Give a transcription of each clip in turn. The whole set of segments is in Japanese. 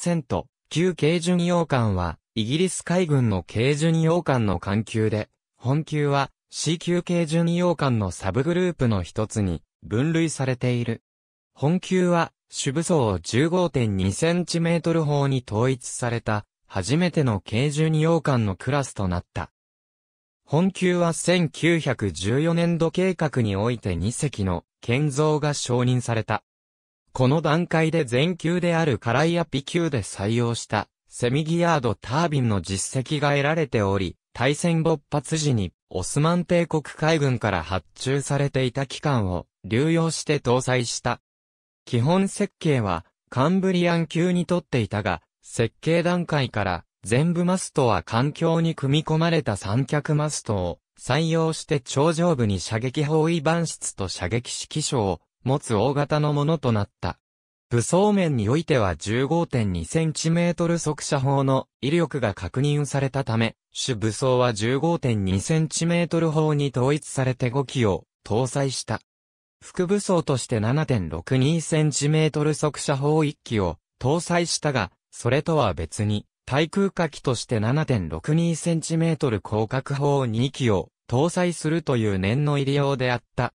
セント、旧軽巡洋艦は、イギリス海軍の軽巡洋艦の艦級で、本級は C 級軽巡洋艦のサブグループの一つに分類されている。本級は主武装を1 5 2トル砲に統一された初めての軽巡洋艦のクラスとなった。本級は1914年度計画において2隻の建造が承認された。この段階で全球であるカライアピ級で採用したセミギヤードタービンの実績が得られており、対戦勃発時にオスマン帝国海軍から発注されていた機関を流用して搭載した。基本設計はカンブリアン級にとっていたが、設計段階から全部マストは環境に組み込まれた三脚マストを採用して頂上部に射撃包囲板室と射撃式揮を持つ大型のものとなった。武装面においては 15.2cm 速射砲の威力が確認されたため、主武装は 15.2cm 砲に統一されて5機を搭載した。副武装として 7.62cm 速射砲1機を搭載したが、それとは別に、対空火器として 7.62cm 広角砲2機を搭載するという念の入りようであった。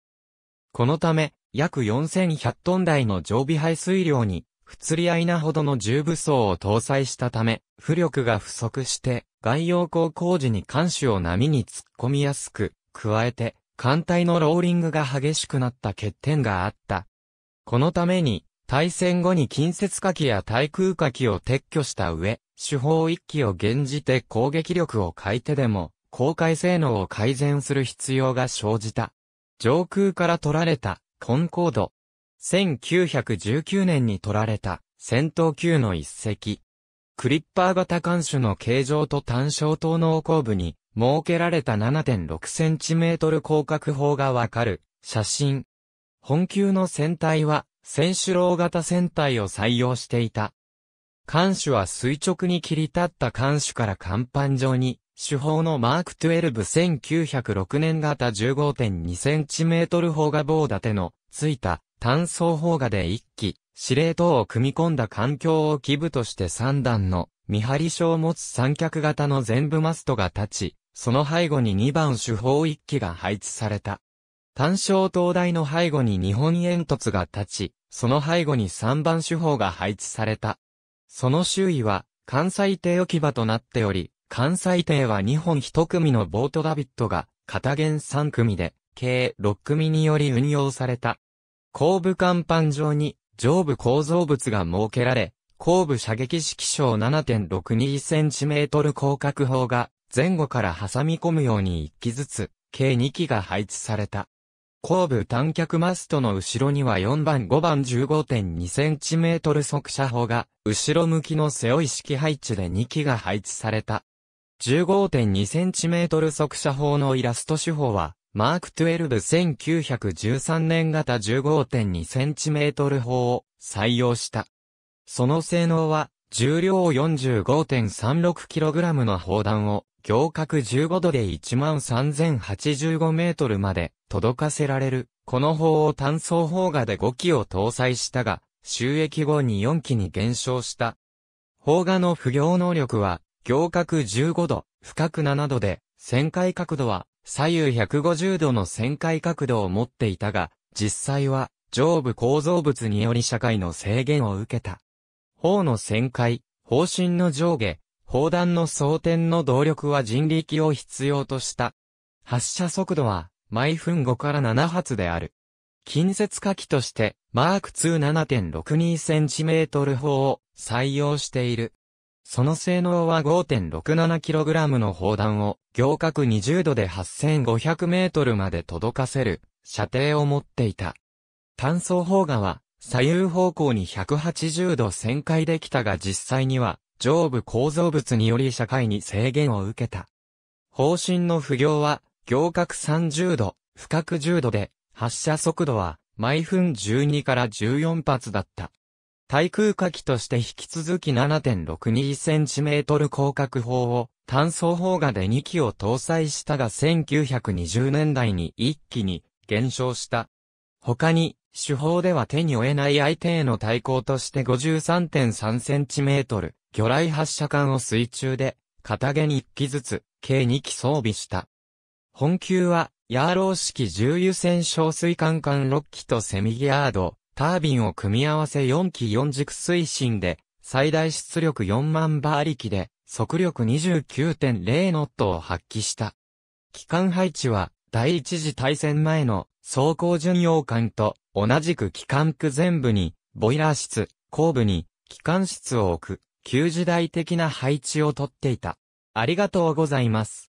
このため、約4100トン台の常備排水量に、不釣り合いなほどの重武装を搭載したため、浮力が不足して、外洋航工事に艦首を波に突っ込みやすく、加えて、艦隊のローリングが激しくなった欠点があった。このために、対戦後に近接火器や対空火器を撤去した上、手法一機を減じて攻撃力を欠いてでも、公開性能を改善する必要が生じた。上空から取られたコンコード。1919年に取られた戦闘級の一隻。クリッパー型艦首の形状と単焦塔の後部に設けられた 7.6cm 広角砲がわかる写真。本級の船体は選手楼型船体を採用していた。艦首は垂直に切り立った艦首から甲板上に主砲のマーク12 1906年型 15.2cm 砲が棒立てのついた単装砲画で1機、司令塔を組み込んだ環境を基部として3段の見張り所を持つ三脚型の全部マストが立ち、その背後に2番主砲1機が配置された。単焦灯台の背後に日本煙突が立ち、その背後に3番主砲が配置された。その周囲は関西艇置き場となっており、関西艇は2本1組のボートダビットが、片弦3組で、計6組により運用された。後部甲板上に上部構造物が設けられ、後部射撃式小 7.62cm 広角砲が前後から挟み込むように1機ずつ、計2機が配置された。後部短脚マストの後ろには4番5番 15.2cm 速射砲が後ろ向きの背負い式配置で2機が配置された。15.2cm 速射砲のイラスト手法は、マーク12 1913年型 15.2cm 砲を採用した。その性能は、重量 45.36kg の砲弾を、行角15度で13,085メートルまで届かせられる。この砲を単装砲画で5機を搭載したが、収益後に4機に減少した。砲画の不行能力は行角15度、深く7度で、旋回角度は左右150度の旋回角度を持っていたが、実際は上部構造物により社会の制限を受けた。方の旋回、方針の上下、砲弾の装填の動力は人力を必要とした。発射速度は毎分5から7発である。近接火器として、マーク 27.62cm 砲を採用している。その性能は 5.67kg の砲弾を行角20度で 8500m まで届かせる射程を持っていた。単装砲画は左右方向に180度旋回できたが実際には上部構造物により社会に制限を受けた。方針の不行は行角30度、深く10度で発射速度は毎分12から14発だった。対空火器として引き続き 7.62cm 広角砲を単装砲画で2機を搭載したが1920年代に1機に減少した。他に、手法では手に負えない相手への対抗として 53.3cm 魚雷発射管を水中で片毛に1機ずつ計2機装備した。本級は、ヤーロー式重油船小水管艦6機とセミギアード、タービンを組み合わせ4機4軸推進で、最大出力4万馬力で、速力29.0ノットを発揮した。機関配置は、第一次大戦前の装甲巡洋艦と同じく機関区全部に、ボイラー室、後部に、機関室を置く、旧時代的な配置をとっていた。ありがとうございます。